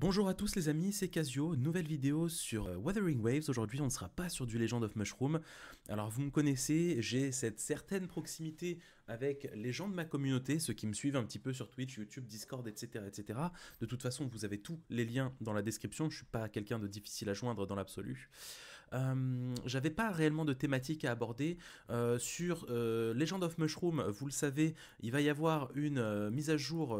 Bonjour à tous les amis, c'est Casio, nouvelle vidéo sur euh, Weathering Waves, aujourd'hui on ne sera pas sur du Legend of Mushroom, alors vous me connaissez, j'ai cette certaine proximité avec les gens de ma communauté, ceux qui me suivent un petit peu sur Twitch, YouTube, Discord, etc. etc. De toute façon vous avez tous les liens dans la description, je ne suis pas quelqu'un de difficile à joindre dans l'absolu. Euh, j'avais pas réellement de thématique à aborder. Euh, sur euh, Legend of Mushroom, vous le savez, il va y avoir une mise à jour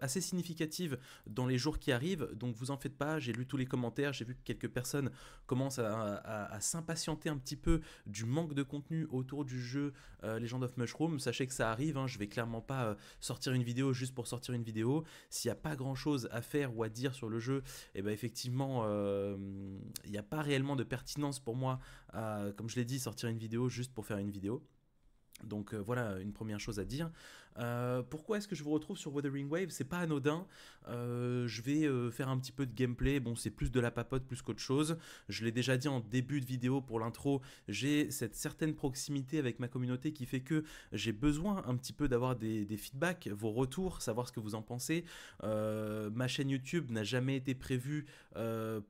assez significative dans les jours qui arrivent. Donc vous en faites pas, j'ai lu tous les commentaires, j'ai vu que quelques personnes commencent à, s'impatienter un petit peu du manque de contenu autour du jeu Legend of Mushroom. Sachez que ça arrive, hein. je vais clairement pas sortir une vidéo juste pour sortir une vidéo. S'il n'y a pas grand chose à faire ou à dire sur le jeu, et eh ben effectivement, il n'y a pas réellement de pertinence pour moi, euh, comme je l'ai dit, sortir une vidéo juste pour faire une vidéo. Donc euh, voilà une première chose à dire. Euh, pourquoi est-ce que je vous retrouve sur Wuthering Wave C'est pas anodin. Euh, je vais faire un petit peu de gameplay. Bon, c'est plus de la papote plus qu'autre chose. Je l'ai déjà dit en début de vidéo pour l'intro. J'ai cette certaine proximité avec ma communauté qui fait que j'ai besoin un petit peu d'avoir des, des, feedbacks, vos retours, savoir ce que vous en pensez. ma chaîne YouTube n'a jamais été prévue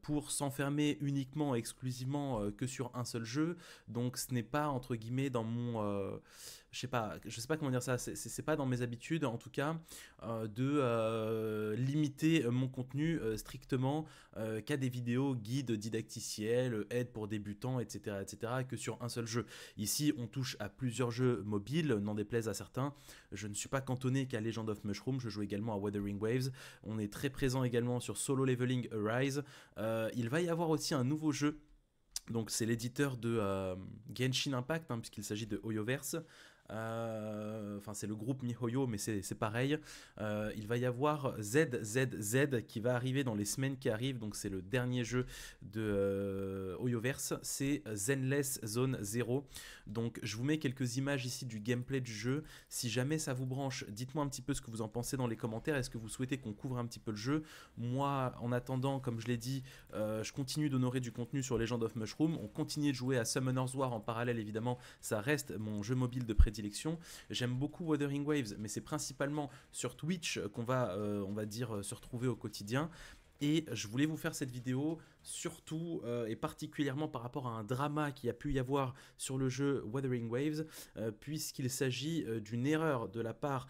pour s'enfermer uniquement, exclusivement que sur un seul jeu. Donc ce n'est pas entre guillemets dans mon je sais pas, je sais pas comment dire ça, c'est pas dans mes habitudes en tout cas euh, de euh, limiter euh, mon contenu strictement qu'à des vidéos guides didacticiels, aide pour débutants, etc., etc., que sur un seul jeu. Ici, on touche à plusieurs jeux mobiles, n'en déplaise à certains. Je ne suis pas cantonné qu'à Legend of Mushroom, je joue également à Weathering Waves. On est très présent également sur Solo Leveling Arise. il va y avoir aussi un nouveau jeu donc c'est l'éditeur de euh, Genshin Impact, hein, puisqu'il s'agit de Oyoverse, euh, enfin c'est le groupe MiHoYo, mais c'est pareil. Euh, il va y avoir ZZZ qui va arriver dans les semaines qui arrivent, donc c'est le dernier jeu de euh, Oyoverse, c'est Zenless Zone 0. Donc je vous mets quelques images ici du gameplay du jeu. Si jamais ça vous branche, dites-moi un petit peu ce que vous en pensez dans les commentaires. Est-ce que vous souhaitez qu'on couvre un petit peu le jeu Moi, en attendant, comme je l'ai dit, je continue d'honorer du contenu sur Legend of Mushroom. On continue de jouer à Summoner's War en parallèle, évidemment. Ça reste mon jeu mobile de prédilection J'aime beaucoup Wuthering Waves, mais c'est principalement sur Twitch qu'on va, euh, on va dire, euh, se retrouver au quotidien. Et je voulais vous faire cette vidéo surtout euh, et particulièrement par rapport à un drama qui a pu y avoir sur le jeu Weathering Waves, euh, puisqu'il s'agit euh, d'une erreur de la part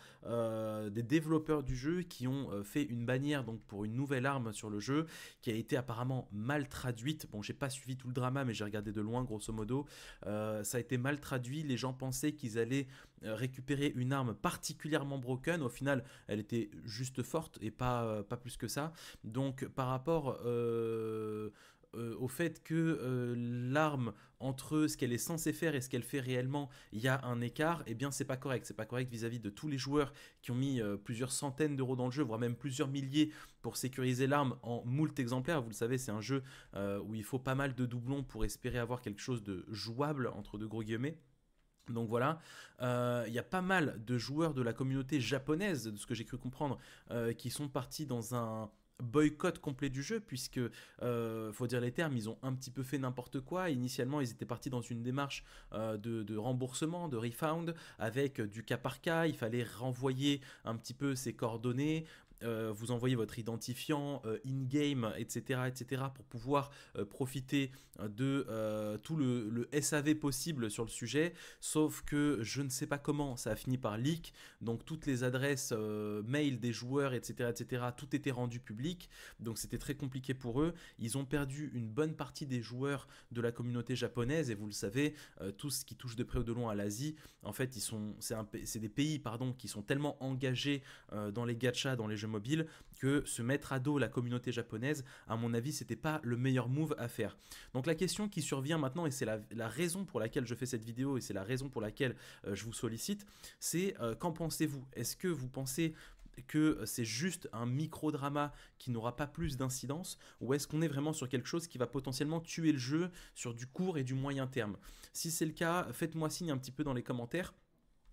des développeurs du jeu qui ont fait une bannière donc pour une nouvelle arme sur le jeu qui a été apparemment mal traduite. Bon, j'ai pas suivi tout le drama, mais j'ai regardé de loin grosso modo. ça a été mal traduit. Les gens pensaient qu'ils allaient récupérer une arme particulièrement broken. Au final, elle était juste forte et pas pas plus que ça. Donc par rapport euh, euh, au fait que euh, l'arme entre ce qu'elle est censée faire et ce qu'elle fait réellement, il y a un écart, et eh bien c'est pas correct. C'est pas correct vis-à-vis de tous les joueurs qui ont mis plusieurs centaines d'euros dans le jeu, voire même plusieurs milliers pour sécuriser l'arme en moult exemplaires. Vous le savez, c'est un jeu où il faut pas mal de doublons pour espérer avoir quelque chose de jouable entre deux gros guillemets. Donc voilà, il y a pas mal de joueurs de la communauté japonaise, de ce que j'ai cru comprendre, qui sont partis dans un boycott complet du jeu, puisque, euh, faut dire les termes, ils ont un petit peu fait n'importe quoi. Initialement, ils étaient partis dans une démarche euh, de, de, remboursement, de refound, avec du cas par cas. Il fallait renvoyer un petit peu ses coordonnées. Euh, vous envoyez votre identifiant euh, in-game, etc., etc., pour pouvoir euh, profiter de tout le, SAV possible sur le sujet, sauf que je ne sais pas comment, ça a fini par leak, donc toutes les adresses mail des joueurs, etc., etc., tout était rendu public, donc c'était très compliqué pour eux, ils ont perdu une bonne partie des joueurs de la communauté japonaise, et vous le savez, tout ce qui touche de près ou de loin à l'Asie, en fait, ils sont, c'est, des pays, pardon, qui sont tellement engagés dans les gachas, dans les jeux mobile que se mettre à dos la communauté japonaise, à mon avis, c'était pas le meilleur move à faire. Donc la question qui survient maintenant, et c'est la, raison pour laquelle je fais cette vidéo, et c'est la raison pour laquelle euh, je vous sollicite, c'est euh, qu'en pensez-vous Est-ce que vous pensez que c'est juste un micro-drama qui n'aura pas plus d'incidence ou est-ce qu'on est vraiment sur quelque chose qui va potentiellement tuer le jeu sur du court et du moyen terme Si c'est le cas, faites-moi signe un petit peu dans les commentaires.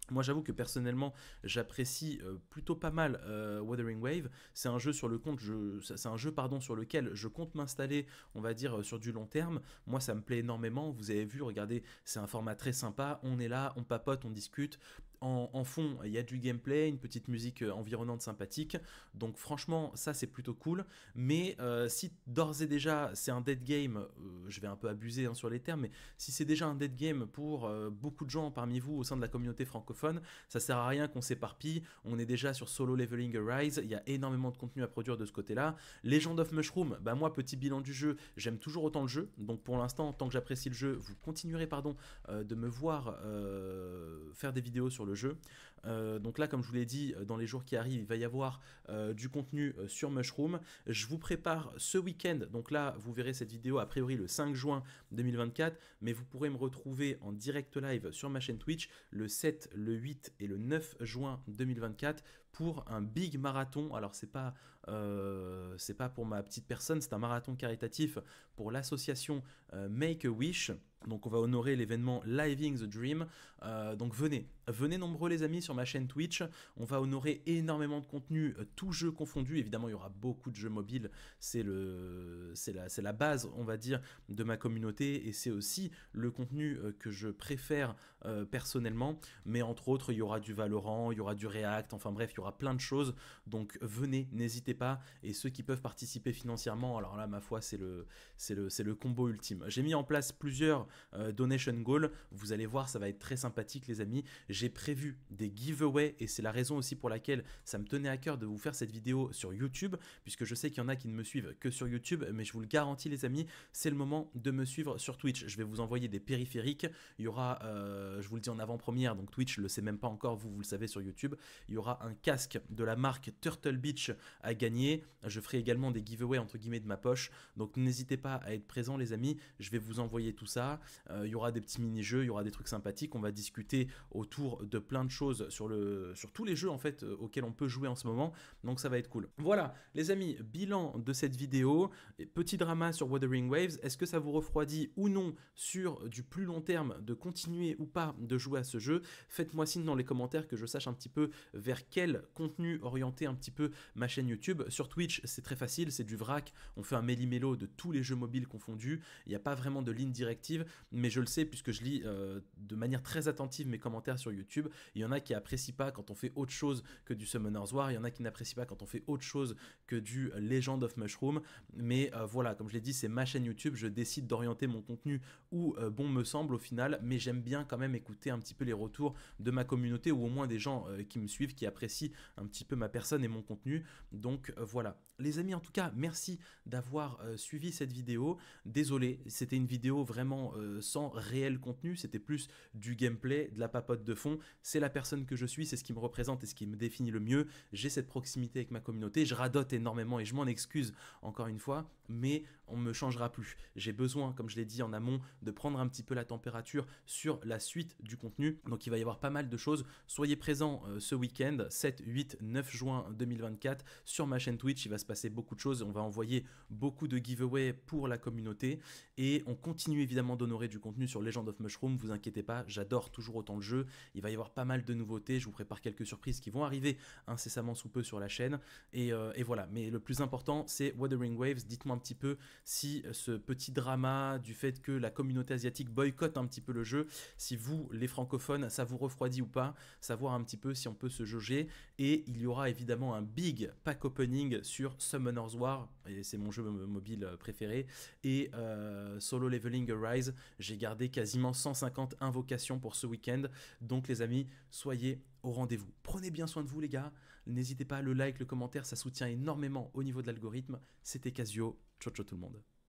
Moi j'avoue que personnellement j'apprécie euh, plutôt pas mal Weathering Wuthering Wave. C'est un jeu sur le compte, c'est un jeu pardon sur lequel je compte m'installer, on va dire euh, sur du long terme. Moi ça me plaît énormément. Vous avez vu, regardez, c'est un format très sympa. On est là, on papote, on discute. En, fond, il y a du gameplay, une petite musique euh, environnante sympathique. Donc franchement, ça c'est plutôt cool. Mais euh, si d'ores et déjà c'est un dead game, euh, je vais un peu abuser hein, sur les termes, mais si c'est déjà un dead game pour beaucoup de gens parmi vous au sein de la communauté francophone, ça sert à rien qu'on s'éparpille. On est déjà sur Solo Leveling Arise il y a énormément de contenu à produire de ce côté-là. Legend of Mushroom, bah moi petit bilan du jeu, j'aime toujours autant le jeu. Donc pour l'instant, tant que j'apprécie le jeu, vous continuerez pardon de me voir faire des vidéos sur le jeu. Euh, donc là, comme je vous l'ai dit, euh, dans les jours qui arrivent, il va y avoir euh, du contenu sur Mushroom. Je vous prépare ce week-end, donc là, vous verrez cette vidéo a priori le 5 juin 2024, mais vous pourrez me retrouver en direct live sur ma chaîne Twitch le 7, le 8 et le 9 juin 2024 pour un big marathon. Alors c'est pas pas pour ma petite personne, c'est un marathon caritatif pour l'association Make a Wish. Donc on va honorer l'événement Living the Dream. Euh, donc venez, venez nombreux les amis sur ma chaîne Twitch. On va honorer énormément de contenu, euh, tous jeux confondus. Évidemment, il y aura beaucoup de jeux mobiles. C'est le, c'est la, c'est la base, on va dire, de ma communauté et c'est aussi le contenu euh, que je préfère personnellement. Mais entre autres, il y aura du Valorant, il y aura du React. Enfin bref, il y aura plein de choses. Donc venez, n'hésitez pas. Et ceux qui peuvent participer financièrement, alors là, ma foi, c'est le, c'est le combo ultime. J'ai mis en place plusieurs euh, donation Goal. Vous allez voir, ça va être très sympathique, les amis. J'ai prévu des giveaways et c'est la raison aussi pour laquelle ça me tenait à cœur de vous faire cette vidéo sur YouTube, puisque je sais qu'il y en a qui ne me suivent que sur YouTube, mais je vous le garantis, les amis, c'est le moment de me suivre sur Twitch. Je vais vous envoyer des périphériques. Il y aura, euh, je vous le dis en avant-première, donc Twitch le sait même pas encore, vous vous le savez sur YouTube. Il y aura un casque de la marque Turtle Beach à gagner. Je ferai également des giveaways entre guillemets de ma poche. Donc n'hésitez pas à être présent, les amis. Je vais vous envoyer tout ça. Euh, il y aura des petits mini-jeux, il y aura des trucs sympathiques. On va discuter autour de plein de choses sur, le, sur tous les jeux en fait euh, auxquels on peut jouer en ce moment. Donc ça va être cool. Voilà, les amis, bilan de cette vidéo. Petit drama sur Wuthering Waves. Est-ce que ça vous refroidit ou non sur du plus long terme de continuer ou pas de jouer à ce jeu Faites-moi signe dans les commentaires que je sache un petit peu vers quel contenu orienter un petit peu ma chaîne YouTube. Sur Twitch, c'est très facile, c'est du vrac. On fait un méli-mélo de tous les jeux mobiles confondus. Il n'y a pas vraiment de ligne directive mais je le sais puisque je lis euh, de manière très attentive mes commentaires sur YouTube. Il y en a qui apprécient pas quand on fait autre chose que du Summoner's War, il y en a qui n'apprécient pas quand on fait autre chose que du Legend of Mushroom, mais euh, voilà, comme je l'ai dit, c'est ma chaîne YouTube, je décide d'orienter mon contenu où euh, bon me semble au final, mais j'aime bien quand même écouter un petit peu les retours de ma communauté ou au moins des gens qui me suivent, qui apprécient un petit peu ma personne et mon contenu. Donc voilà. Les amis, en tout cas, merci d'avoir suivi cette vidéo. Désolé, c'était une vidéo vraiment euh, sans réel contenu, c'était plus du gameplay, de la papote de fond, c'est la personne que je suis, c'est ce qui me représente et ce qui me définit le mieux, j'ai cette proximité avec ma communauté, je radote énormément et je m'en excuse encore une fois, mais on ne me changera plus. J'ai besoin, comme je l'ai dit en amont, de prendre un petit peu la température sur la suite du contenu, donc il va y avoir pas mal de choses, soyez présents euh, ce week-end, 7, 8, 9 juin 2024, sur ma chaîne Twitch, il va se passer beaucoup de choses, on va envoyer beaucoup de giveaways pour la communauté et on continue évidemment de honorer du contenu sur Legend of Mushroom, vous inquiétez pas, j'adore toujours autant le jeu, il va y avoir pas mal de nouveautés, je vous prépare quelques surprises qui vont arriver incessamment sous peu sur la chaîne, et, euh, voilà, mais le plus important c'est Wuthering Waves, dites-moi un petit peu si euh, ce petit drama du fait que la communauté asiatique boycotte un petit peu le jeu, si vous les francophones ça vous refroidit ou pas, savoir un petit peu si on peut se jauger, et il y aura évidemment un big pack opening sur Summoner's War, et c'est mon jeu mobile préféré, et euh, Solo Leveling Rise, j'ai gardé quasiment 150 invocations pour ce week-end. Donc les amis, soyez au rendez-vous. Prenez bien soin de vous les gars. N'hésitez pas le like, le commentaire, ça soutient énormément au niveau de l'algorithme. C'était Casio. Ciao ciao tout le monde.